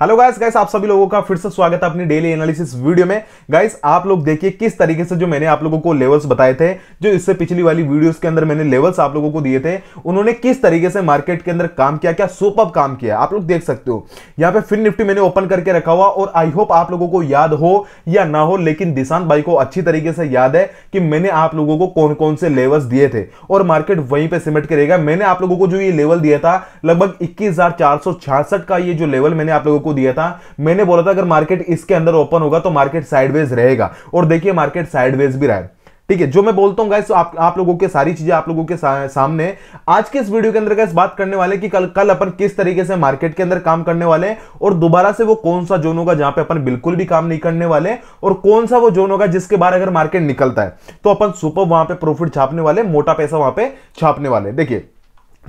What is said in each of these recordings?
Hello guys guys आप सभी लोगों का फिर से स्वागत है अपनी डेली एनालिसिस वीडियो में गाइस आप लोग देखिए किस तरीके से जो मैंने आप लोगों को लेवल्स बताए थे जो इससे पिछली वाली वीडियोस के अंदर मैंने लेवल्स आप लोगों को दिए थे उन्होंने किस तरीके से मार्केट के अंदर काम किया क्या सुपर काम किया आप लोग देख सकते हो यहाँ पे फिन निफ्टी मैंने ओपन करके रखा हुआ और आई होप आप लोगों को याद हो या ना हो लेकिन दिशांत भाई को अच्छी तरीके से याद है कि मैंने आप लोगों को कौन कौन से लेवल्स दिए थे और मार्केट वहीं पर सिमट के रहेगा मैंने आप लोगों को जो ये लेवल दिया था लगभग इक्कीस का ये जो लेवल मैंने आप लोगों को दिया था मैंने बोला था अगर मार्केट इसके अंदर ओपन होगा तो मार्केट साइडवेज रहेगा और देखिए मार्केट साइडवेज भी रहा है ठीक है जो मैं बोलता हूं गाइस तो आप आप लोगों के सारी चीजें आप लोगों के सा, सामने आज के इस वीडियो के अंदर गाइस बात करने वाले कि कल कल अपन किस तरीके से मार्केट के अंदर काम करने वाले हैं और दोबारा से वो कौन सा जोन होगा जहां पे अपन बिल्कुल भी काम नहीं करने वाले और कौन सा वो जोन होगा जिसके बाहर अगर मार्केट निकलता है तो अपन सुपर वहां पर प्रॉफिट छापने वाले मोटा पैसा वहां पर छापने वाले देखिए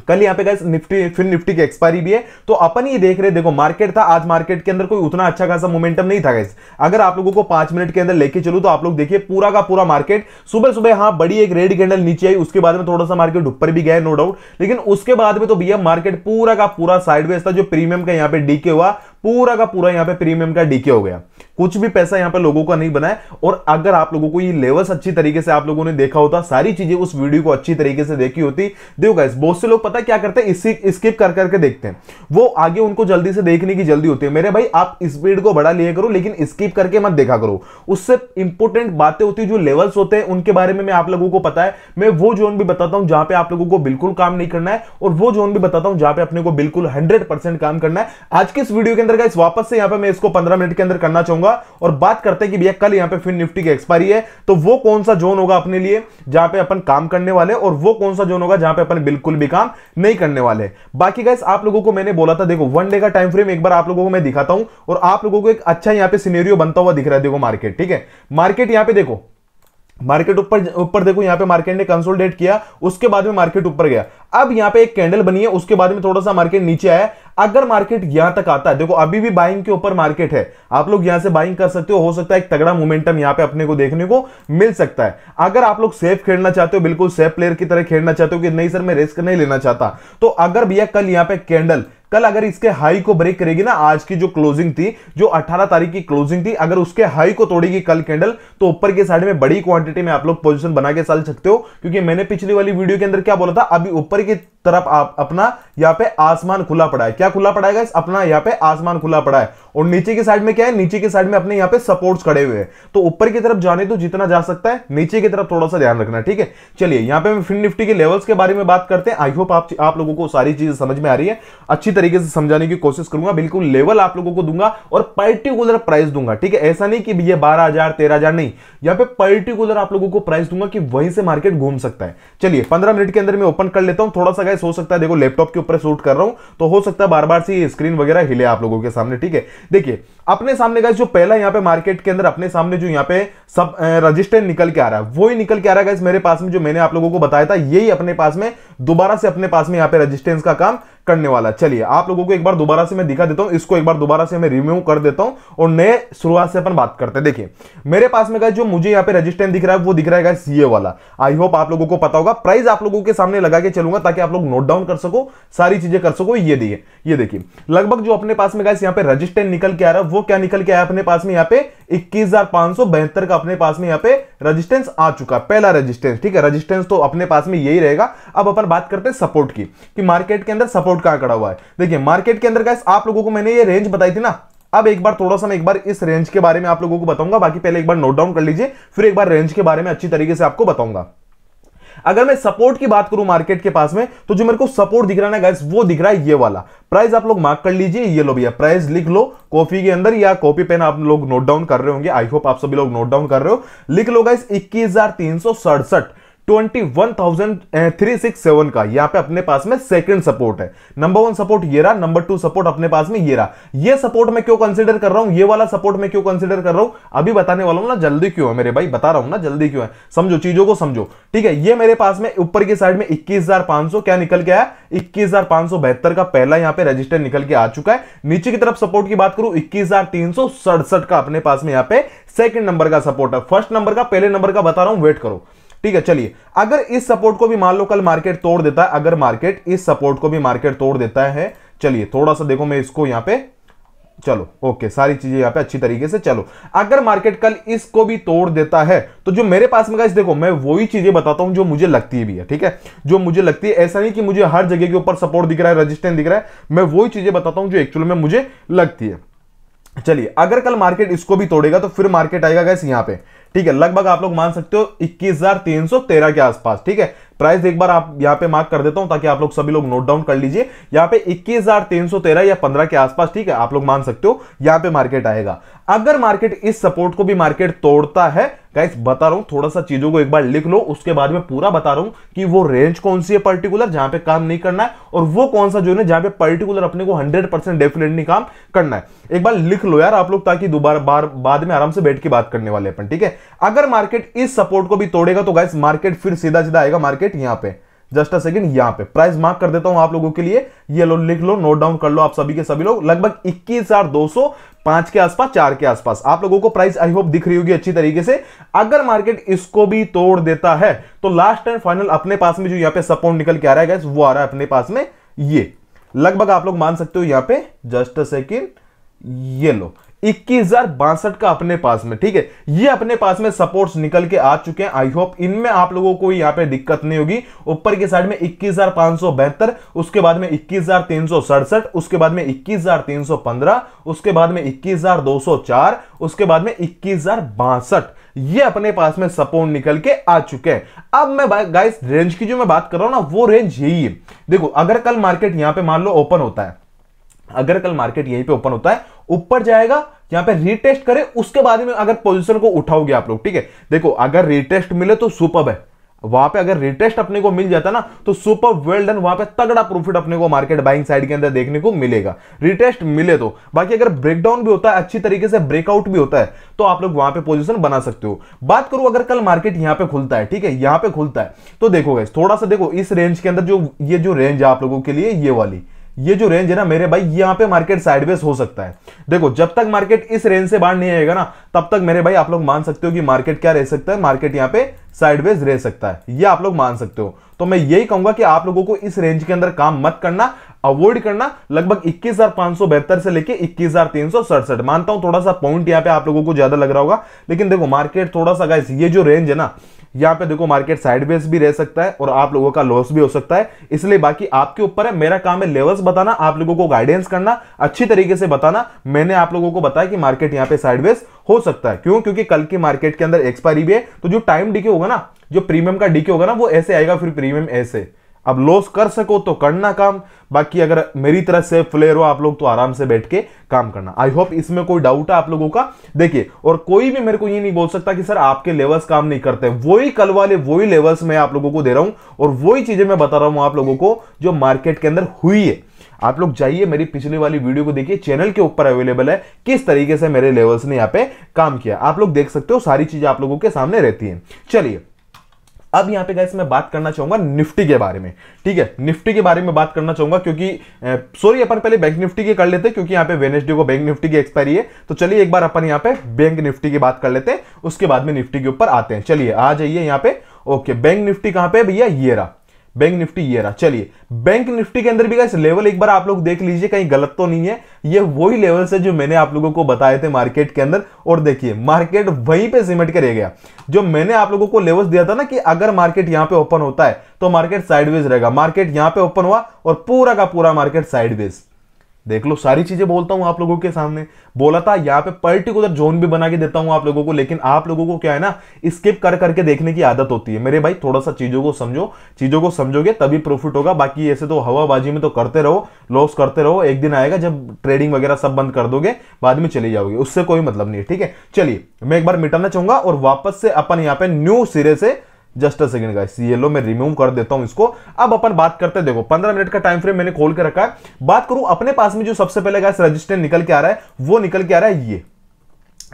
कल यहाँ पे गए निफ्टी फिर निफ्टी की एक्सपायरी भी है तो अपन ये देख रहे देखो मार्केट था आज मार्केट के अंदर कोई उतना अच्छा खासा मोमेंटम नहीं था गैस अगर आप लोगों को पांच मिनट के अंदर लेके चलू तो आप लोग देखिए पूरा का पूरा मार्केट सुबह सुबह हाँ बड़ी एक रेड कैंडल नीचे आई उसके बाद में थोड़ा सा मार्केट ऊपर भी गया नो डाउट लेकिन उसके बाद में तो भैया मार्केट पूरा का पूरा साइडवेज था जो प्रीमियम का यहाँ पे डीके हुआ पूरा का पूरा यहां पे प्रीमियम का डीके हो गया कुछ भी पैसा यहां पे लोगों का नहीं बनाया और अगर आप लोगों को ये लेवल्स अच्छी तरीके से आप लोगों ने देखा होता सारी चीजें उस वीडियो को अच्छी तरीके से देखी होती देखो गाइस बहुत से लोग पता क्या करते हैं इसी स्किप कर करके देखते हैं वो आगे उनको जल्दी से देखने की जल्दी होती है मेरे भाई आप स्पीड को बढ़ा लिया करो लेकिन स्किप करके मत देखा करो उससे इंपोर्टेंट बातें होती जो लेवल्स होते हैं उनके बारे में आप लोगों को पता है मैं वो जोन भी बताता हूं जहां पर आप लोगों को बिल्कुल काम नहीं करना है और वो जोन भी बताता हूं जहां पर अपने को बिल्कुल हंड्रेड काम करना है आज के इस वीडियो के अंदर फिर गाइस वापस से यहां पे मैं इसको 15 मिनट के अंदर करना चाहूंगा और बात करते हैं कि भैया कल यहां पे फिर निफ्टी की एक्सपायरी है तो वो कौन सा जोन होगा अपने लिए जहां पे अपन काम करने वाले और वो कौन सा जोन होगा जहां पे अपन बिल्कुल भी काम नहीं करने वाले बाकी गाइस आप लोगों को मैंने बोला था देखो वन डे का टाइम फ्रेम एक बार आप लोगों को मैं दिखाता हूं और आप लोगों को एक अच्छा यहां पर सीनेरियो बनता हुआ दिख रहा है देखो मार्केट ठीक है मार्केट यहां पर देखो मार्केट ऊपर ऊपर देखो यहां पे मार्केट ने कंसोलिडेट किया उसके बाद में मार्केट ऊपर गया अब यहां पे एक कैंडल बनी है उसके बाद में थोड़ा सा मार्केट नीचे आया अगर मार्केट यहां तक आता है देखो अभी भी बाइंग के ऊपर मार्केट है आप लोग यहां से बाइंग कर सकते हो हो सकता है एक तगड़ा मोमेंटम यहां पे अपने को देखने को मिल सकता है अगर आप लोग सेफ खेलना चाहते हो बिल्कुल सेफ प्लेयर की तरह खेलना चाहते हो कि नहीं सर मैं रिस्क नहीं लेना चाहता तो अगर भैया कल यहां पर कैंडल कल अगर इसके हाई को ब्रेक करेगी ना आज की जो क्लोजिंग थी जो 18 तारीख की क्लोजिंग थी अगर उसके हाई को तोड़ेगी कल कैंडल तो ऊपर के साइड में बड़ी क्वांटिटी में आप लोग पोजीशन बना के चल सकते हो क्योंकि मैंने पिछली वाली वीडियो के अंदर क्या बोला था अभी ऊपर की तरफ आप अपना यहाँ पे आसमान खुला पड़ा है क्या खुला पड़ा है अपना यहाँ पे आसमान खुला पड़ा है और नीचे की साइड में क्या है नीचे की साइड में अपने यहाँ पे सपोर्ट्स खड़े हुए हैं तो ऊपर की तरफ जाने तो जितना जा सकता है नीचे की तरफ थोड़ा सा ध्यान रखना ठीक है चलिए यहाँ पे फिन निफ्टी के लेवल्स के बारे में बात करते हैं आई होप आप, आप लोगों को सारी चीजें समझ में आ रही है अच्छी तरीके से समझाने की कोशिश करूंगा बिल्कुल लेवल आप लोगों को दूंगा और पर्टिकुलर प्राइस दूंगा ठीक है ऐसा नहीं कि ये बारह हजार तेरह हजार नहीं यहाँ पे पर्टिकुलर आप लोगों को प्राइस दूंगा कि वहीं से मार्केट घूम सकता है चलिए पंद्रह मिनट के अंदर मैं ओपन कर लेता हूँ थोड़ा सा है हो सकता है देखो लैपटॉप के ऊपर शूट कर रहा हूं तो हो सकता है बार बार से स्क्रीन वगैरह हिले आप लोगों के सामने ठीक है देखिए अपने सामने का जो पहला यहाँ पे मार्केट के अंदर अपने सामने जो यहाँ पे सब रजिस्टर निकल के आ रहा है वो ही निकल के आ रहा है मेरे पास में जो मैंने आप लोगों को बताया था यही अपने पास में दोबारा से अपने पास में यहाँ पे रजिस्टेंस का काम करने वाला चलिए आप लोगों को एक बार दोबारा से मैं दिखा देता हूं इसको एक बार दोबारा से मैं रिव्यू कर देता हूं और नए शुरुआत से अपन बात करते हैं देखिए मेरे पास में जो मुझे यहाँ पे रजिस्टेंस दिख रहा है वो दिख रहा है सीए वाला आई होप आप लोगों को पता होगा प्राइस आप लोगों के सामने लगा के चलूंगा ताकि आप लोग नोट डाउन कर सको सारी चीजें कर सको ये दिए ये देखिए लगभग जो अपने पास में गए यहाँ पे रजिस्टेंट निकल के आ रहा है वो क्या निकल के आया अपने पास में यहाँ पे इक्कीस का अपने पास में यहाँ पे रजिस्टेंस आ चुका पहला रजिस्टेंस ठीक है रजिस्टेंस तो अपने पास में यही रहेगा अब अपन बात करते हैं सपोर्ट की मार्केट के अंदर सपोर्ट ब्रेकआउट का आंकड़ा हुआ है देखिए मार्केट के अंदर गैस आप लोगों को मैंने ये रेंज बताई थी ना अब एक बार थोड़ा सा मैं एक बार इस रेंज के बारे में आप लोगों को बताऊंगा बाकी पहले एक बार नोट डाउन कर लीजिए फिर एक बार रेंज के बारे में अच्छी तरीके से आपको बताऊंगा अगर मैं सपोर्ट की बात करूं मार्केट के पास में तो जो मेरे को सपोर्ट दिख रहा है ना गैस वो दिख रहा है ये वाला प्राइस आप लोग मार्क कर लीजिए ये लो भैया प्राइस लिख लो कॉफी के अंदर या कॉपी पेन आप लोग नोट डाउन कर रहे होंगे आई होप आप सभी लोग नोट डाउन कर रहे हो लिख लो गाइस इक्कीस 21,367 का यहां पे अपने पास में सेकंड सपोर्ट है नंबर वन सपोर्ट ये रहा नंबर टू सपोर्ट अपने पास में ये रहा ये सपोर्ट मैं क्यों कंसीडर कर रहा हूं ये वाला सपोर्ट मैं क्यों कंसीडर कर रहा हूं अभी बताने वाला हूं ना जल्दी क्यों है मेरे भाई बता रहा हूं ना जल्दी क्यों है समझो चीजों को समझो ठीक है ये मेरे पास में ऊपर की साइड में इक्कीस क्या निकल के आया इक्कीस का पहला यहां पे रजिस्टर निकल के आ चुका है नीचे की तरफ सपोर्ट की बात करूं इक्कीस का अपने पास में यहां पे सेकंड नंबर का सपोर्ट है फर्स्ट नंबर का पहले नंबर का बता रहा हूं वेट करो ठीक है चलिए अगर इस सपोर्ट को भी मान लो कल मार्केट तोड़ देता है अगर मार्केट इस सपोर्ट को भी मार्केट तोड़ देता है चलिए थोड़ा सा देखो मैं इसको यहां पे चलो ओके सारी चीजें यहां पे अच्छी तरीके से चलो अगर मार्केट कल इसको भी तोड़ देता है तो जो मेरे पास में देखो मैं वही चीजें बताता हूं जो मुझे लगती है भी है ठीक है जो मुझे लगती है ऐसा नहीं कि मुझे हर जगह के ऊपर सपोर्ट दिख रहा है रजिस्टेंस दिख रहा है मैं वही चीजें बताता हूं जो एक्चुअल में मुझे लगती है चलिए अगर कल मार्केट इसको भी तोड़ेगा तो फिर मार्केट आएगा गैस यहां पे ठीक है लगभग आप लोग मान सकते हो 21,313 के आसपास ठीक है प्राइस एक बार आप यहां पे मार्क कर देता हूं ताकि आप लोग सभी लोग नोट डाउन कर लीजिए यहां पे 21,313 या 15 के आसपास ठीक है आप लोग मान सकते हो यहां पे मार्केट आएगा अगर मार्केट इस सपोर्ट को भी मार्केट तोड़ता है गाइस बता रहा हूं थोड़ा सा चीजों को एक बार लिख लो उसके बाद में पूरा बता रहा हूं कि वो रेंज कौन सी है पर्टिकुलर जहां पे काम नहीं करना है और वो कौन सा जो है जहां पे पर्टिकुलर अपने को 100 परसेंट डेफिनेटली काम करना है एक बार लिख लो यार आप लोग ताकि दोबारा बार बाद में आराम से बैठ के बात करने वाले अपन ठीक है अगर मार्केट इस सपोर्ट को भी तोड़ेगा तो गाइस मार्केट फिर सीधा सीधा आएगा मार्केट यहां पर जस्ट अ सेकंड यहां पे प्राइस मार्क कर देता हूं आप लोगों के लिए ये लो लिख लो नोट डाउन कर लो आप सभी के सभी लोग लगभग इक्कीस हजार दो सौ पांच के आसपास चार के आसपास आप लोगों को प्राइस आई होप दिख रही होगी अच्छी तरीके से अगर मार्केट इसको भी तोड़ देता है तो लास्ट एंड फाइनल अपने पास में जो यहाँ पे सपोर्ट निकल के आ रहा है वो आ रहा है अपने पास में ये लगभग आप लोग मान सकते हो यहाँ पे जस्ट अ सेकेंड ये लो इक्कीस का अपने पास में ठीक है ये अपने पास में सपोर्ट्स निकल के आ चुके हैं आई होप इनमें आप लोगों को यहां पे दिक्कत नहीं होगी ऊपर के साइड में इक्कीस उसके बाद में इक्कीस उसके बाद में इक्कीस उसके बाद में इक्कीस उसके बाद में इक्कीस ये अपने पास में सपोर्ट निकल के आ चुके हैं अब मैं गाइस रेंज की जो मैं बात कर रहा हूं ना वो रेंज यही है देखो अगर कल मार्केट यहां पे मान लो ओपन होता है अगर कल मार्केट यहीं पे ओपन होता है ऊपर जाएगा यहां पे रीटेस्ट करें उसके बाद में अगर पोजिशन को उठाओगे आप लोग ठीक है देखो अगर रीटेस्ट मिले तो सुपर है वहां पे अगर रिटेस्ट अपने को मिल जाता ना तो सुपर वेल डन वहां पे तगड़ा प्रॉफिट अपने को मार्केट बाइंग साइड के अंदर देखने को मिलेगा रिटेस्ट मिले तो बाकी अगर ब्रेकडाउन भी होता है अच्छी तरीके से ब्रेकआउट भी होता है तो आप लोग वहां पे पोजीशन बना सकते हो बात करूं अगर कल मार्केट यहां पे खुलता है ठीक है यहां पर खुलता है तो देखो थोड़ा सा देखो इस रेंज के अंदर जो ये जो रेंज है आप लोगों के लिए ये वाली ये जो रेंज है ना मेरे भाई यहाँ पे मार्केट साइडवेज हो सकता है देखो जब तक मार्केट इस रेंज से बाहर नहीं आएगा ना तब तक मेरे भाई आप लोग मान सकते हो कि मार्केट क्या रह सकता है मार्केट यहाँ पे साइडवेज रह सकता है ये आप लोग मान सकते हो तो मैं यही कहूंगा कि आप लोगों को इस रेंज के अंदर काम मत करना अवॉइड करना लगभग इक्कीस से लेके इक्कीस मानता हूं थोड़ा सा पॉइंट यहाँ पे आप लोगों को ज्यादा लग रहा होगा लेकिन देखो मार्केट थोड़ा सा ये जो रेंज है ना यहाँ पे देखो मार्केट साइडवेज भी रह सकता है और आप लोगों का लॉस भी हो सकता है इसलिए बाकी आपके ऊपर है मेरा काम है लेवल्स बताना आप लोगों को गाइडेंस करना अच्छी तरीके से बताना मैंने आप लोगों को बताया कि मार्केट यहाँ पे साइडवेज हो सकता है क्यों क्योंकि कल की मार्केट के अंदर एक्सपायरी भी है तो जो टाइम डीके होगा ना जो प्रीमियम का डीके होगा ना वो ऐसे आएगा फिर प्रीमियम ऐसे अब लॉस कर सको तो करना काम बाकी अगर मेरी तरह से फ्लेयर हो आप लोग तो आराम से बैठ के काम करना आई होप इसमें कोई डाउट है आप लोगों का देखिए और कोई भी मेरे को ये नहीं बोल सकता कि सर आपके लेवल्स काम नहीं करते वही कल वाले वही लेवल्स मैं आप लोगों को दे रहा हूं और वही चीजें मैं बता रहा हूं आप लोगों को जो मार्केट के अंदर हुई है आप लोग जाइए मेरी पिछली वाली वीडियो को देखिए चैनल के ऊपर अवेलेबल है किस तरीके से मेरे लेवल्स ने यहाँ पे काम किया आप लोग देख सकते हो सारी चीजें आप लोगों के सामने रहती है चलिए अब यहां पे गैस मैं बात करना चाहूंगा निफ्टी के बारे में ठीक है निफ्टी के बारे में बात करना चाहूंगा क्योंकि सॉरी अपन पहले बैंक निफ्टी के कर लेते हैं क्योंकि यहां पे वेनेसडे को बैंक निफ्टी की एक्सपायरी है तो चलिए एक बार अपन यहां पे बैंक निफ्टी की बात कर लेते हैं उसके बाद में निफ्टी के ऊपर आते हैं चलिए आ जाइए यहां पर ओके बैंक निफ्टी कहां पर भैया ये रहा बैंक निफ्टी ये रहा चलिए बैंक निफ्टी के अंदर भी गाइस लेवल एक बार आप लोग देख लीजिए कहीं गलत तो नहीं है ये वही लेवल से जो मैंने आप लोगों को बताए थे मार्केट के अंदर और देखिए मार्केट वहीं पे सिमट के रह गया जो मैंने आप लोगों को लेवल्स दिया था ना कि अगर मार्केट यहां पे ओपन होता है तो मार्केट साइडवेज रहेगा मार्केट यहां पे ओपन हुआ और पूरा का पूरा मार्केट साइडवेज देख लो सारी चीजें बोलता हूं आप लोगों के सामने बोला था यहाँ पे पर्टिकुलर जोन भी बना के देता हूं आप लोगों को लेकिन आप लोगों को क्या है ना स्किप कर करके देखने की आदत होती है मेरे भाई थोड़ा सा चीजों को समझो चीजों को समझोगे तभी प्रॉफिट होगा बाकी ऐसे तो हवाबाजी में तो करते रहो लॉस करते रहो एक दिन आएगा जब ट्रेडिंग वगैरह सब बंद कर दोगे बाद में चले जाओगे उससे कोई मतलब नहीं है ठीक है चलिए मैं एक बार मिटाना चाहूंगा और वापस से अपन यहाँ पे न्यू सिरे से जस्ट अ सेकंड गाइस ये लो मैं रिमूव कर देता हूं इसको अब अपन बात करते हैं देखो 15 मिनट का टाइम फ्रेम मैंने खोल के रखा है बात करूं अपने पास में जो सबसे पहले गाइस रजिस्टर निकल के आ रहा है वो निकल के आ रहा है ये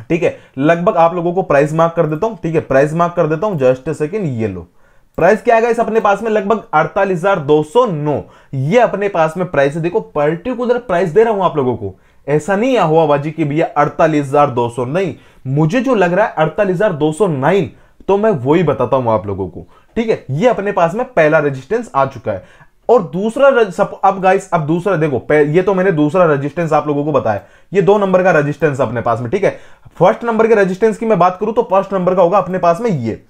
ठीक है लगभग आप लोगों को प्राइस मार्क कर देता हूं ठीक है प्राइस मार्क कर देता हूं जस्ट अ सेकंड ये लो प्राइस क्या आएगा इस अपने पास में लगभग 48,209 ये अपने पास में प्राइस है देखो पर्टिकुलर प्राइस दे रहा हूं आप लोगों को ऐसा नहीं हुआ बाजी की भैया 48209 नहीं मुझे जो लग रहा है 48209 तो मैं वही बताता हूं आप लोगों को ठीक है ये अपने पास में पहला रेजिस्टेंस आ चुका है और दूसरा सब अब गाइस अब दूसरा देखो ये तो मैंने दूसरा रेजिस्टेंस आप लोगों को बताया ये दो नंबर का रेजिस्टेंस अपने पास में ठीक है फर्स्ट नंबर के रेजिस्टेंस की मैं बात करूं तो फर्स्ट नंबर का होगा अपने पास में ये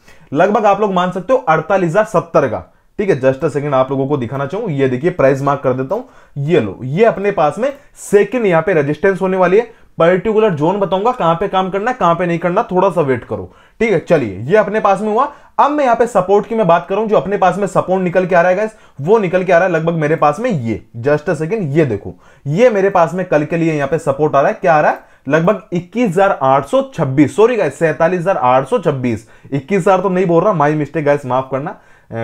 लगभग आप लोग मान सकते हो अड़तालीस हजार का ठीक है जस्ट अ सेकंड आप लोगों को दिखाना चाहूं ये देखिए प्राइस मार्क कर देता हूं ये लो ये अपने पास में सेकंड यहां पे रेजिस्टेंस होने वाली है पर्टिकुलर जोन बताऊंगा कहां पे काम करना है कहां पे नहीं करना थोड़ा सा वेट करो ठीक है चलिए ये अपने पास में हुआ अब मैं यहां पे सपोर्ट की मैं बात करूं जो अपने पास में सपोर्ट निकल के आ रहा है गैस वो निकल के आ रहा है लगभग मेरे पास में ये जस्ट अ सेकेंड ये देखो ये मेरे पास में कल के लिए यहां पर सपोर्ट आ रहा है क्या आ रहा है लगभग 21,826 सॉरी गाइस 47,826 हजार तो नहीं बोल रहा माय मिस्टेक गाइस माफ करना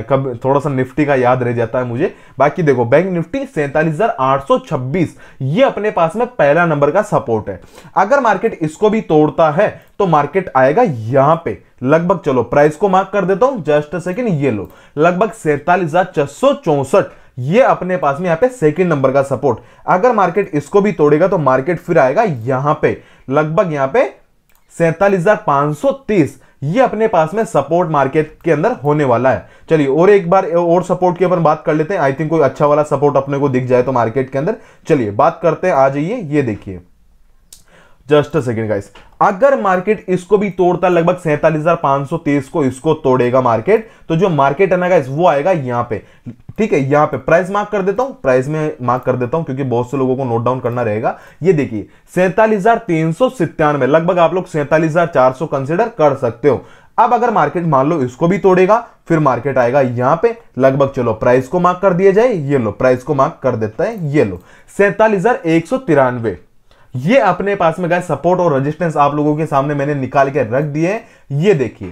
कब थोड़ा सा निफ्टी का याद रह जाता है मुझे बाकी देखो बैंक निफ्टी सैंतालीस ये अपने पास में पहला नंबर का सपोर्ट है अगर मार्केट इसको भी तोड़ता है तो मार्केट आएगा यहां पे लगभग चलो प्राइस को मार्क कर देता हूं जस्ट सेकंड ये लो लगभग सैतालीस ये अपने पास में यहां पे सेकंड नंबर का सपोर्ट अगर मार्केट इसको भी तोड़ेगा तो मार्केट फिर आएगा यहां पे लगभग यहां पे सैतालीस ये अपने पास में सपोर्ट मार्केट के अंदर होने वाला है चलिए और एक बार और सपोर्ट की अपन बात कर लेते हैं आई थिंक कोई अच्छा वाला सपोर्ट अपने को दिख जाए तो मार्केट के अंदर चलिए बात करते हैं आ जाइए ये देखिए जस्ट अ सेकेंड गाइस अगर मार्केट इसको भी तोड़ता लगभग सैंतालीस को इसको तोड़ेगा मार्केट तो जो मार्केट है ना गाइस वो आएगा यहां पे ठीक है यहां पे प्राइस मार्क कर देता हूं प्राइस में मार्क कर देता हूं क्योंकि बहुत से लोगों को नोट डाउन करना रहेगा ये देखिए सैंतालीस लगभग आप लोग सैंतालीस कंसिडर कर सकते हो अब अगर मार्केट मान लो इसको भी तोड़ेगा फिर मार्केट आएगा यहां पे लगभग चलो प्राइस को मार्क कर दिया जाए ये लो प्राइस को मार्क कर देता है ये लो सैतालीस हजार एक सौ तिरानवे ये अपने पास में गए सपोर्ट और रेजिस्टेंस आप लोगों के सामने मैंने निकाल के रख दिए ये देखिए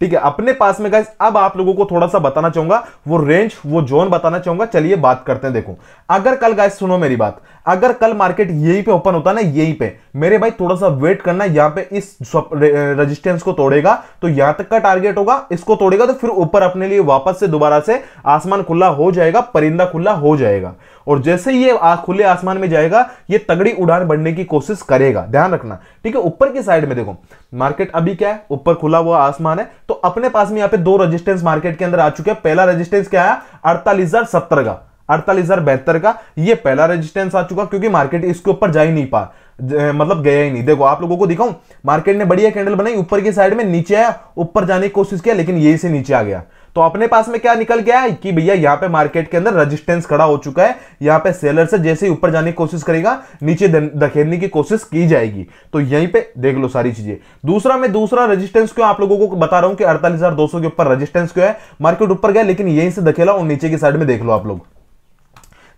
ठीक है अपने पास में गए अब आप लोगों को थोड़ा सा बताना चाहूंगा वो रेंज वो जोन बताना चाहूंगा चलिए बात करते हैं देखो अगर कल गाय सुनो मेरी बात अगर कल मार्केट यहीं पे ओपन होता ना यहीं पे मेरे भाई थोड़ा सा वेट करना यहां पे इस रेजिस्टेंस को तोड़ेगा तो यहां तक का टारगेट होगा इसको तोड़ेगा तो फिर ऊपर अपने लिए वापस से दोबारा से आसमान खुला हो जाएगा परिंदा खुला हो जाएगा और जैसे ये खुले आसमान में जाएगा ये तगड़ी उड़ान बढ़ने की कोशिश करेगा ध्यान रखना ठीक है ऊपर की साइड में देखो मार्केट अभी क्या है ऊपर खुला हुआ आसमान है तो अपने पास में यहां पे दो रजिस्टेंस मार्केट के अंदर आ चुके हैं पहला रजिस्टेंस क्या है अड़तालीस का अड़तालीस हजार का ये पहला रेजिस्टेंस आ चुका क्योंकि मार्केट इसके ऊपर जा ही नहीं पा मतलब गया ही नहीं देखो आप लोगों को दिखाऊं मार्केट ने बढ़िया कैंडल बनाई ऊपर की साइड में नीचे आया ऊपर जाने की कोशिश किया लेकिन यही से नीचे आ गया तो अपने पास में क्या निकल गया है कि भैया यहां पे मार्केट के अंदर रेजिस्टेंस खड़ा हो चुका है यहाँ पे सेलर से जैसे ही ऊपर जाने की कोशिश करेगा नीचे धकेलने की कोशिश की जाएगी तो यहीं पे देख लो सारी चीजें दूसरा मैं दूसरा रेजिस्टेंस क्यों आप लोगों को बता रहा हूं कि अड़तालीस के ऊपर रजिस्टेंस क्यों है मार्केट ऊपर गया लेकिन यहीं से धकेला और नीचे की साइड में देख लो आप लोग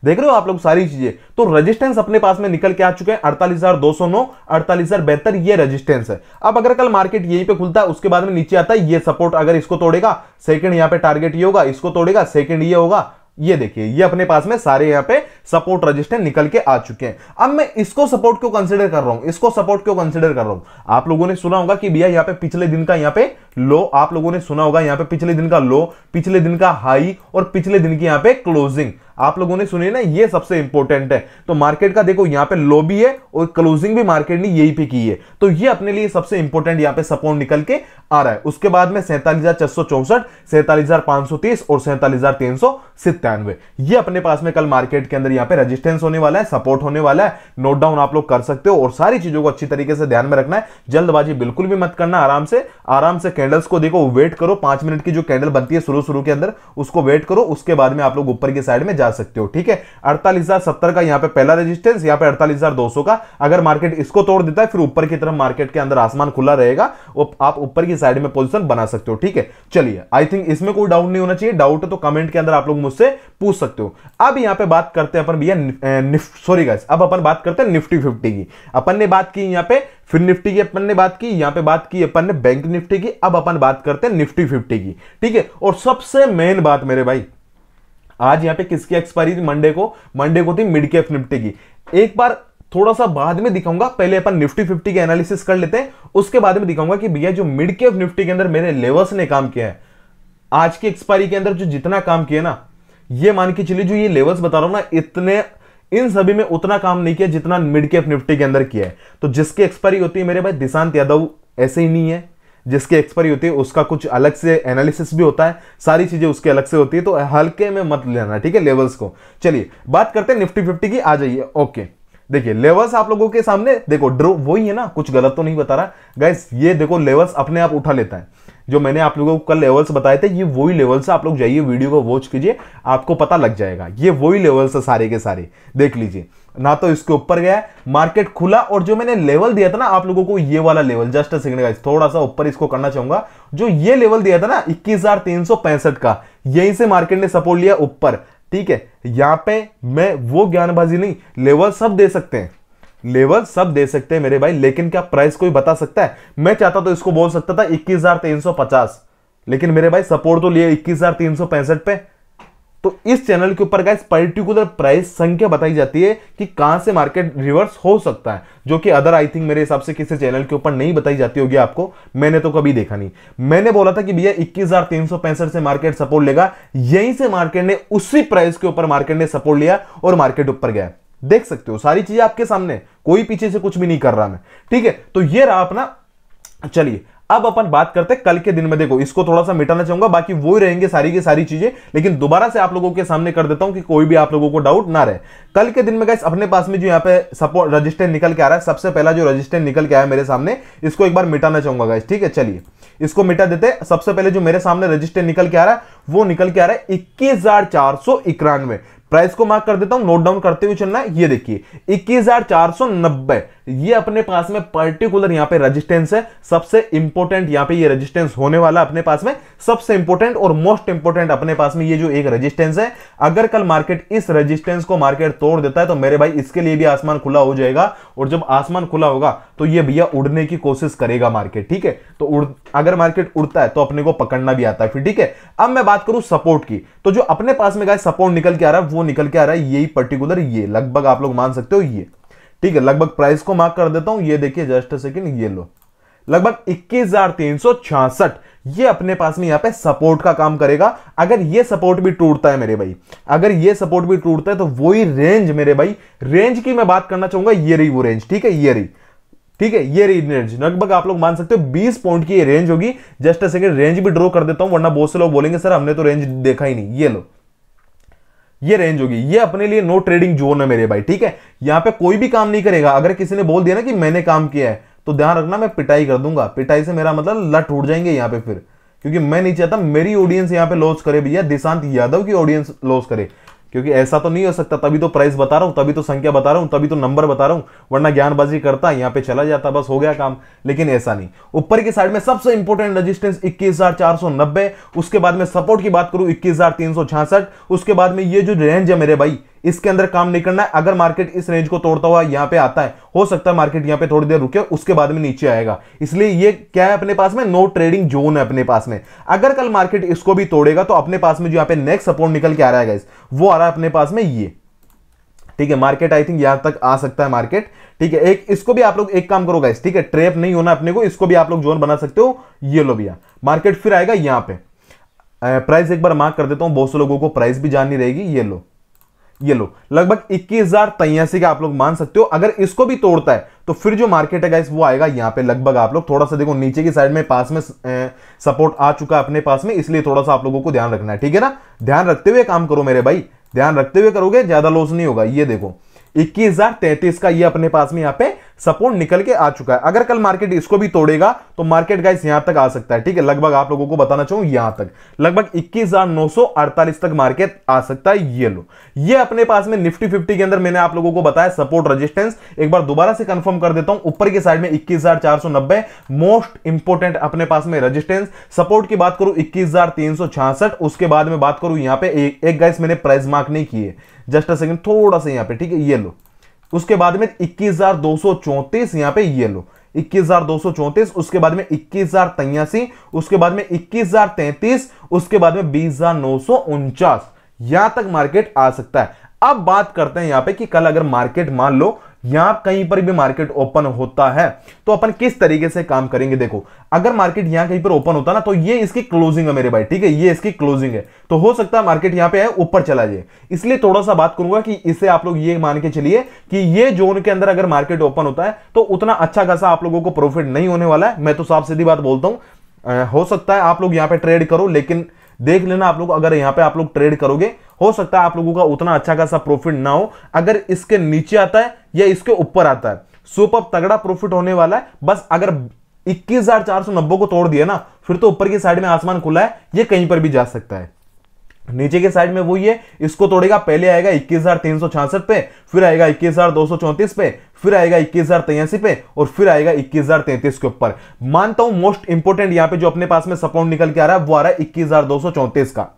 देख रहे हो आप लोग सारी चीजें तो रेजिस्टेंस अपने पास में निकल के आ चुके हैं अड़तालीस हजार दो सौ नौ अड़तालीस हजार बेहतर ये रेजिस्टेंस है अब अगर कल मार्केट यहीं पे खुलता है उसके बाद में नीचे आता है ये सपोर्ट अगर इसको तोड़ेगा सेकंड यहाँ पे टारगेट ये होगा इसको तोड़ेगा सेकंड ये होगा ये देखिए ये अपने पास में सारे यहाँ पे सपोर्ट रजिस्टर निकल के आ चुके हैं अब मैं इसको सपोर्ट क्यों कंसिडर कर रहा हूं इसको सपोर्ट क्यों कंसिडर कर रहा हूं आप लोगों ने सुना होगा कि भैया यहाँ पे पिछले दिन का यहाँ पे लो आप लोगों ने सुना होगा यहाँ पे पिछले दिन का लो पिछले दिन का हाई और पिछले दिन की यहाँ पे क्लोजिंग आप लोगों ने सुनी ना ये सबसे इंपॉर्टेंट है तो मार्केट का देखो यहां पे लो भी है और क्लोजिंग भी मार्केट ने यही पे की है तो ये अपने लिए सबसे इंपॉर्टेंट यहां पे सपोर्ट निकल के आ रहा है उसके बाद में सैंतालीस हजार सौ चौसठ सैंतालीस हजार पांच सौ तीस और सैंतालीस हजार तीन सौ सितानवे ये अपने पास में कल मार्केट के अंदर यहां पर रजिस्टेंस होने वाला है सपोर्ट होने वाला है नोट डाउन आप लोग कर सकते हो और सारी चीजों को अच्छी तरीके से ध्यान में रखना है जल्दबाजी बिल्कुल भी मत करना आराम से आराम से कैंडल्स को देखो वेट करो पांच मिनट की जो कैंडल बनती है शुरू शुरू के अंदर उसको वेट करो उसके बाद में आप लोग ऊपर की साइड में जा जा सकते हो ठीक है अड़तालीस हजार सत्तर का यहाँ पे पहला रेजिस्टेंस यहाँ पे अड़तालीस हजार दो सौ का अगर मार्केट इसको तोड़ देता है फिर ऊपर की तरफ मार्केट के अंदर आसमान खुला रहेगा वो आप ऊपर की साइड में पोजिशन बना सकते हो ठीक है चलिए आई थिंक इसमें कोई डाउट नहीं होना चाहिए डाउट है तो कमेंट के अंदर आप लोग मुझसे पूछ सकते हो अब यहाँ पे बात करते हैं अपन भैया सॉरी गाइस अब अपन बात करते हैं निफ्टी फिफ्टी की अपन ने बात की यहाँ पे फिर निफ्टी की अपन ने बात की यहाँ पे बात की अपन ने बैंक निफ्टी की अब अपन बात करते हैं निफ्टी फिफ्टी की ठीक है और सबसे मेन बात मेरे भाई आज यहाँ पे किसकी एक्सपायरी थी मंडे को मंडे को थी मिड कैप निफ्टी की एक बार थोड़ा सा बाद में दिखाऊंगा पहले अपन निफ्टी फिफ्टी के एनालिसिस कर लेते हैं उसके बाद में दिखाऊंगा कि भैया जो मिड कैप निफ्टी के अंदर मेरे लेवर्स ने काम किया है आज की एक्सपायरी के अंदर जो जितना काम किया ना ये मान के चलिए जो ये लेवल्स बता रहा हूं ना इतने इन सभी में उतना काम नहीं किया जितना मिड कैप निफ्टी के अंदर किया है तो जिसकी एक्सपायरी होती है मेरे भाई दिशांत यादव ऐसे ही नहीं है जिसकी एक्सपायरी होती है उसका कुछ अलग से एनालिसिस भी होता है सारी चीज़ें उसके अलग से होती है तो हल्के में मत लेना ठीक है लेवल्स को चलिए बात करते हैं निफ्टी फिफ्टी की आ जाइए ओके देखिए लेवल्स आप लोगों के सामने देखो ड्रो वही है ना कुछ गलत तो नहीं बता रहा गाइस ये देखो लेवल्स अपने आप उठा लेता है जो मैंने आप लोगों को कल लेवल्स बताए थे ये वही लेवल्स है आप लोग जाइए वीडियो को वॉच कीजिए आपको पता लग जाएगा ये वही लेवल्स है सारे के सारे देख लीजिए ना तो इसके ऊपर गया मार्केट खुला और जो मैंने लेवल दिया था ना आप लोगों को ये वाला लेवल जस्ट सिग्नल थोड़ा सा ऊपर इसको करना चाहूंगा जो ये लेवल दिया था ना इक्कीस का यहीं से मार्केट ने सपोर्ट लिया ऊपर ठीक है यहां पे मैं वो ज्ञानबाजी नहीं लेवल सब दे सकते हैं लेवल सब दे सकते हैं मेरे भाई लेकिन क्या प्राइस कोई बता सकता है मैं चाहता तो इसको बोल सकता था इक्कीस लेकिन मेरे भाई सपोर्ट तो लिए इक्कीस पे तो इस चैनल के ऊपर गाइस पर्टिकुलर प्राइस संख्या बताई जाती है कि कहां से मार्केट रिवर्स हो सकता है जो कि अदर आई थिंक मेरे हिसाब से किसी चैनल के ऊपर नहीं बताई जाती होगी आपको मैंने तो कभी देखा नहीं मैंने बोला था कि भैया इक्कीस से मार्केट सपोर्ट लेगा यहीं से मार्केट ने उसी प्राइस के ऊपर मार्केट ने सपोर्ट लिया और मार्केट ऊपर गया देख सकते हो सारी चीजें आपके सामने कोई पीछे से कुछ भी नहीं कर रहा मैं ठीक है तो ये रहा अपना चलिए अब अपन बात करते हैं कल के दिन में देखो इसको थोड़ा सा मिटाना चाहूंगा बाकी वो ही रहेंगे सारी की सारी चीजें लेकिन दोबारा से आप लोगों के सामने कर देता हूं कि कोई भी आप लोगों को डाउट ना रहे कल के दिन में गैस अपने पास में जो यहां पे सपोर्ट रजिस्टेंट निकल के आ रहा है सबसे पहला जो रजिस्टेंट निकल के आया मेरे सामने इसको एक बार मिटाना चाहूंगा गैस ठीक है चलिए इसको मिटा देते सबसे पहले जो मेरे सामने रजिस्टर निकल के आ रहा है वो निकल के आ रहा है इक्कीस प्राइस को मार्क कर देता हूं नोट डाउन करते हुए चलना है ये देखिए इक्कीस ये अपने पास में पर्टिकुलर यहां पे रेजिस्टेंस है सबसे इंपॉर्टेंट यहां पे ये रेजिस्टेंस होने वाला अपने पास में सबसे इंपॉर्टेंट और मोस्ट इंपॉर्टेंट अपने पास में ये जो एक रेजिस्टेंस है अगर कल मार्केट इस रेजिस्टेंस को मार्केट तोड़ देता है तो मेरे भाई इसके लिए भी आसमान खुला हो जाएगा और जब आसमान खुला होगा तो ये भैया उड़ने की कोशिश करेगा मार्केट ठीक है तो उड़ अगर मार्केट उड़ता है तो अपने को पकड़ना भी आता है फिर ठीक है अब मैं बात करूं सपोर्ट की तो जो अपने पास में गाय सपोर्ट निकल के आ रहा है वो वो निकल के आ रहा है यही पर्टिकुलर ये लगभग आप लोग मान सकते हो ये ठीक है लगभग प्राइस को मार्क कर देता हूं ये देखिए जस्ट सेकंड ये लो लगभग इक्कीस ये अपने पास में यहां पे सपोर्ट का काम करेगा अगर ये सपोर्ट भी टूटता है मेरे भाई अगर ये सपोर्ट भी टूटता है तो वही रेंज मेरे भाई रेंज की मैं बात करना चाहूंगा ये रही वो रेंज ठीक है ये रही ठीक है ये रही रेंज लगभग आप लोग मान सकते हो 20 पॉइंट की ये रेंज होगी जस्ट अ सेकेंड रेंज भी ड्रॉ कर देता हूं वरना बहुत से लोग बोलेंगे सर हमने तो रेंज देखा ही नहीं ये लो ये रेंज होगी ये अपने लिए नो ट्रेडिंग जोन है मेरे भाई ठीक है यहां पे कोई भी काम नहीं करेगा अगर किसी ने बोल दिया ना कि मैंने काम किया है तो ध्यान रखना मैं पिटाई कर दूंगा पिटाई से मेरा मतलब लट उठ जाएंगे यहां पे फिर क्योंकि मैं नहीं चाहता मेरी ऑडियंस यहां पे लॉस करे भैया दिशांत यादव की ऑडियंस लॉस करे क्योंकि ऐसा तो नहीं हो सकता तभी तो प्राइस बता रहा हूँ तभी तो संख्या बता रहा हूँ तभी तो नंबर बता रहा हूँ वरना ज्ञानबाजी करता यहाँ पे चला जाता बस हो गया काम लेकिन ऐसा नहीं ऊपर की साइड में सबसे इंपॉर्टेंट रजिस्टेंस 21,490 उसके बाद में सपोर्ट की बात करूँ इक्कीस उसके बाद में ये जो रेंज है मेरे भाई इसके अंदर काम नहीं करना है अगर मार्केट इस रेंज को तोड़ता हुआ यहां पे आता है हो सकता है मार्केट यहां पे थोड़ी देर रुके उसके बाद में नीचे आएगा इसलिए ये क्या है अपने पास में नो ट्रेडिंग जोन है अपने पास में अगर कल मार्केट इसको भी तोड़ेगा तो अपने पास में जो यहाँ पे नेक्स्ट सपोर्ट निकल के आ रहा है गैस वो आ रहा है अपने पास में ये ठीक है मार्केट आई थिंक यहां तक आ सकता है मार्केट ठीक है एक इसको भी आप लोग एक काम करो गाइस ठीक है ट्रेप नहीं होना अपने को इसको भी आप लोग जोन बना सकते हो ये लो भैया मार्केट फिर आएगा यहां पे प्राइस एक बार मार्क कर देता हूं बहुत से लोगों को प्राइस भी जाननी रहेगी ये लो ये लो लगभग इक्कीस हजार तैयासी का आप लोग मान सकते हो अगर इसको भी तोड़ता है तो फिर जो मार्केट है वो आएगा यहां पे लगभग आप लोग थोड़ा सा देखो नीचे की साइड में पास में सपोर्ट आ चुका है अपने पास में इसलिए थोड़ा सा आप लोगों को ध्यान रखना है ठीक है ना ध्यान रखते हुए काम करो मेरे भाई ध्यान रखते हुए करोगे ज्यादा लॉस नहीं होगा ये देखो इक्कीस का ये अपने पास में यहाँ पे सपोर्ट निकल के आ चुका है अगर कल मार्केट इसको भी तोड़ेगा तो मार्केट गाइस यहां तक आ सकता है ठीक है लगभग आप लोगों को बताना चाहूं यहां तक लगभग 21,948 तक मार्केट आ सकता है ये लो ये अपने पास में निफ्टी फिफ्टी के अंदर मैंने आप लोगों को बताया सपोर्ट रजिस्टेंस एक बार दोबारा से कंफर्म कर देता हूं ऊपर की साइड में इक्कीस मोस्ट इंपोर्टेंट अपने पास में रजिस्टेंस सपोर्ट की बात करूं इक्कीस उसके बाद में बात करूं यहां पर एक, गाइस मैंने प्राइस मार्क नहीं किए जस्ट अ सेकंड थोड़ा सा यहां पे ठीक है ये लो उसके बाद में इक्कीस हजार दो सौ पे ये लो इक्कीस हजार दो सौ उसके बाद में इक्कीस हजार उसके बाद में इक्कीस हजार उसके बाद में बीस हजार नौ उनचास यहां तक मार्केट आ सकता है अब बात करते हैं यहां पे कि कल अगर मार्केट मान लो यहां कहीं पर भी मार्केट ओपन होता है तो अपन किस तरीके से काम करेंगे देखो अगर मार्केट यहां कहीं पर ओपन होता ना तो ये इसकी क्लोजिंग है मेरे भाई ठीक है ये इसकी क्लोजिंग है तो हो सकता है मार्केट यहां पे है ऊपर चला जाए इसलिए थोड़ा सा बात करूंगा कि इसे आप लोग ये मान के चलिए कि ये जोन के अंदर अगर मार्केट ओपन होता है तो उतना अच्छा खासा आप लोगों को प्रॉफिट नहीं होने वाला है मैं तो साफ सीधी बात बोलता हूं हो सकता है आप लोग यहां पर ट्रेड करो लेकिन देख लेना आप लोग अगर यहाँ पे आप लोग ट्रेड करोगे हो सकता है आप लोगों का उतना अच्छा खासा प्रॉफिट ना हो अगर इसके नीचे आता है या इसके ऊपर आता है सुप अब तगड़ा प्रॉफिट होने वाला है बस अगर इक्कीस को तोड़ दिया ना फिर तो ऊपर की साइड में आसमान खुला है ये कहीं पर भी जा सकता है नीचे के साइड में वही है इसको तोड़ेगा पहले आएगा इक्कीस पे फिर आएगा इक्कीस पे फिर आएगा इक्कीस पे और फिर आएगा इक्कीस के ऊपर मानता हूं मोस्ट इंपोर्टेंट यहां पे जो अपने पास में सपोर्ट निकल के आ रहा है वो आ रहा है इक्कीस का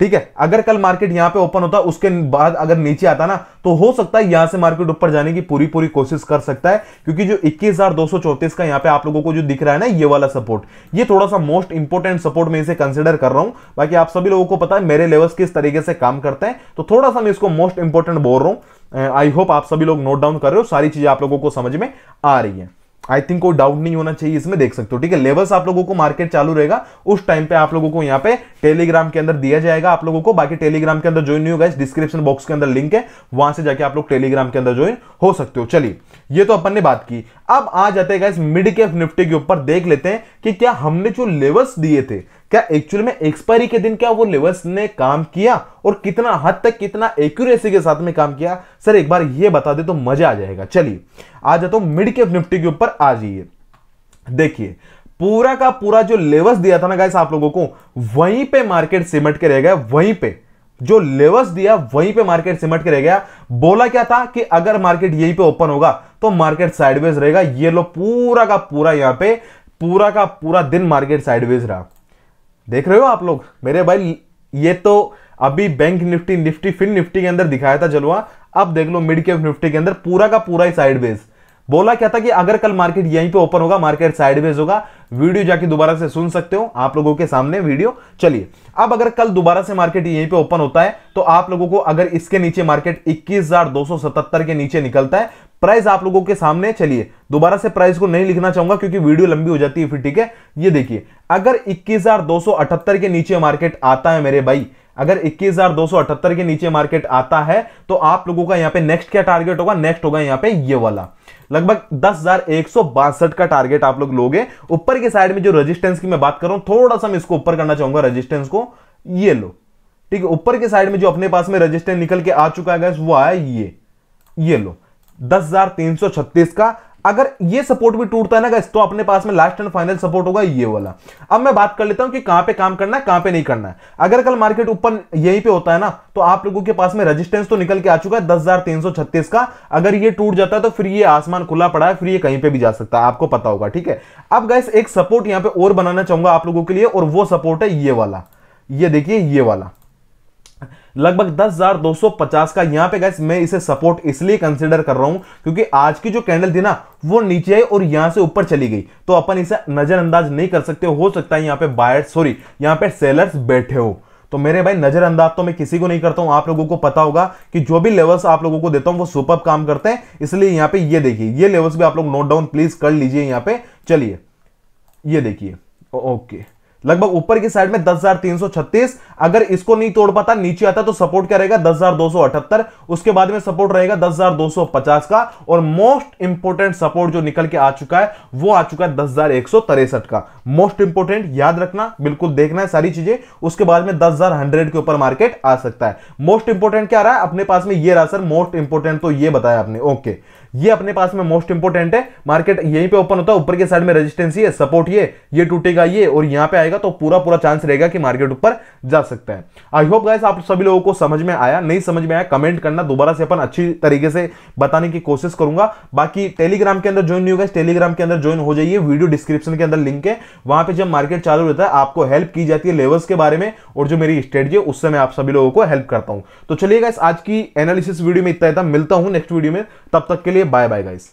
ठीक है अगर कल मार्केट यहां पे ओपन होता उसके बाद अगर नीचे आता ना तो हो सकता है यहां से मार्केट ऊपर जाने की पूरी पूरी कोशिश कर सकता है क्योंकि जो इक्कीस का यहां पे आप लोगों को जो दिख रहा है ना ये वाला सपोर्ट ये थोड़ा सा मोस्ट इंपोर्टेंट सपोर्ट में इसे कंसिडर कर रहा हूं बाकी आप सभी लोगों को पता है मेरे लेवल्स किस तरीके से काम करते हैं तो थोड़ा सा मैं इसको मोस्ट इंपोर्टेंट बोल रहा हूं आई होप आप सभी लोग नोट डाउन कर रहे हो सारी चीजें आप लोगों को समझ में आ रही है आई थिंक कोई डाउट नहीं होना चाहिए इसमें देख सकते हो ठीक है लेवल्स आप लोगों को मार्केट चालू रहेगा उस टाइम पे आप लोगों को यहाँ पे टेलीग्राम के अंदर दिया जाएगा आप लोगों को बाकी टेलीग्राम के अंदर ज्वाइन नहीं होगा इस डिस्क्रिप्शन बॉक्स के अंदर लिंक है वहां से जाके आप लोग टेलीग्राम के अंदर ज्वाइन हो सकते हो चलिए ये तो अपन ने बात की अब आ जाते हैं मिड कैप निफ्टी के ऊपर देख लेते हैं कि क्या हमने जो लेवल्स दिए थे क्या एक्चुअल में एक्सपायरी के दिन क्या वो लेवल्स ने काम किया और कितना हद तक कितना एक्यूरेसी के साथ में काम किया सर एक बार ये बता दे तो मजा आ जाएगा चलिए आ जाता तो हूं मिड कैप निफ्टी के ऊपर आ जाइए देखिए पूरा का पूरा जो लेवल्स दिया था ना गाइस आप लोगों को वहीं पे मार्केट सिमट के रह गया वहीं पे जो लेवल्स दिया वहीं पे मार्केट सिमट के रह गया बोला क्या था कि अगर मार्केट यहीं पे ओपन होगा तो मार्केट साइडवेज रहेगा ये लो पूरा का पूरा यहां पे पूरा का पूरा दिन मार्केट साइडवेज रहा देख रहे हो आप लोग मेरे भाई ये तो अभी बैंक निफ्टी निफ्टी फिर निफ्टी के अंदर दिखाया था जलवा अब देख लो मिड कैप निफ्टी के अंदर पूरा का पूरा ही साइडवेज बोला क्या था कि अगर कल मार्केट यहीं पे ओपन होगा मार्केट साइडवेज होगा वीडियो जाके दोबारा से सुन सकते हो आप लोगों के सामने वीडियो चलिए अब अगर कल दोबारा से मार्केट यहीं पे ओपन होता है तो आप लोगों को अगर इसके नीचे मार्केट 21,277 के नीचे निकलता है प्राइस आप लोगों के सामने चलिए दोबारा से प्राइस को नहीं लिखना चाहूंगा क्योंकि वीडियो लंबी हो जाती है फिर ठीक है ये देखिए अगर 21,278 के नीचे मार्केट आता है मेरे भाई अगर 21,278 के नीचे मार्केट आता है तो आप लोगों का यहाँ पे नेक्स्ट क्या टारगेट होगा नेक्स्ट होगा यहाँ पे ये वाला लगभग दस का टारगेट आप लोग लोगे ऊपर के साइड में जो रजिस्टेंस की मैं बात कर रहा हूं थोड़ा सा मैं इसको ऊपर करना चाहूंगा रजिस्टेंस को ये लो ठीक है ऊपर के साइड में जो अपने पास में रजिस्टेंस निकल के आ चुका है वो आया ये ये लो 10,336 का अगर ये सपोर्ट भी टूटता है ना गैस तो अपने पास में लास्ट एंड फाइनल सपोर्ट होगा ये वाला अब मैं बात कर लेता हूं कि कहां पे काम करना है कहां पे नहीं करना है अगर कल मार्केट ऊपर यहीं पे होता है ना तो आप लोगों के पास में रेजिस्टेंस तो निकल के आ चुका है छत्तीस का अगर ये टूट जाता है तो फिर ये आसमान खुला पड़ा है फिर ये कहीं पर भी जा सकता है आपको पता होगा ठीक है अब गैस एक सपोर्ट यहां पर और बनाना चाहूंगा आप लोगों के लिए और वो सपोर्ट है ये वाला ये देखिए ये वाला लगभग 10,250 का यहां पे गैस मैं इसे सपोर्ट इसलिए कंसीडर कर रहा हूं क्योंकि आज की जो कैंडल थी ना वो नीचे आई और यहां से ऊपर चली गई तो अपन इसे नजरअंदाज नहीं कर सकते हो सकता है यहां पे बायर सॉरी यहां पे सेलर्स बैठे हो तो मेरे भाई नजरअंदाज तो मैं किसी को नहीं करता हूं आप लोगों को पता होगा कि जो भी लेवल्स आप लोगों को देता हूं वो सुपर काम करते हैं इसलिए यहां पर ये देखिए ये लेवल्स भी आप लोग नोट डाउन प्लीज कर लीजिए यहां पर चलिए ये देखिए ओके लगभग ऊपर की साइड में 10,336 अगर इसको नहीं तोड़ पाता नीचे आता तो सपोर्ट क्या रहेगा 10,278 उसके बाद में सपोर्ट रहेगा 10,250 का और मोस्ट इंपोर्टेंट सपोर्ट जो निकल के आ चुका है वो आ चुका है दस का मोस्ट इंपोर्टेंट याद रखना बिल्कुल देखना है सारी चीजें उसके बाद में दस के ऊपर मार्केट आ सकता है मोस्ट इंपोर्टेंट क्या रहा है अपने पास में ये रहा सर मोस्ट इंपोर्टेंट तो ये बताया आपने ओके okay. ये अपने पास में मोस्ट इंपोर्टेंट है मार्केट यहीं पे ओपन होता है ऊपर के साइड में रेजिस्टेंस ये सपोर्ट ये ये टूटेगा ये और यहां पे आएगा तो पूरा पूरा चांस रहेगा कि मार्केट ऊपर जा सकता है आई होप गाइस आप सभी लोगों को समझ में आया नहीं समझ में आया कमेंट करना दोबारा से अपन अच्छी तरीके से बताने की कोशिश करूंगा बाकी टेलीग्राम के अंदर ज्वाइन नहीं होगा टेलीग्राम के अंदर ज्वाइन हो जाइए वीडियो डिस्क्रिप्शन के अंदर लिंक है वहां पर जब मार्केट चालू रहता है आपको हेल्प की जाती है लेवल्स के बारे में और जो मेरी स्ट्रेटी है उससे मैं आप सभी लोगों को हेल्प करता हूं तो चलिए इस आज की एनालिसिस वीडियो में इतना मिलता हूं नेक्स्ट वीडियो में तब तक के लिए लिए बाय बाय गाइस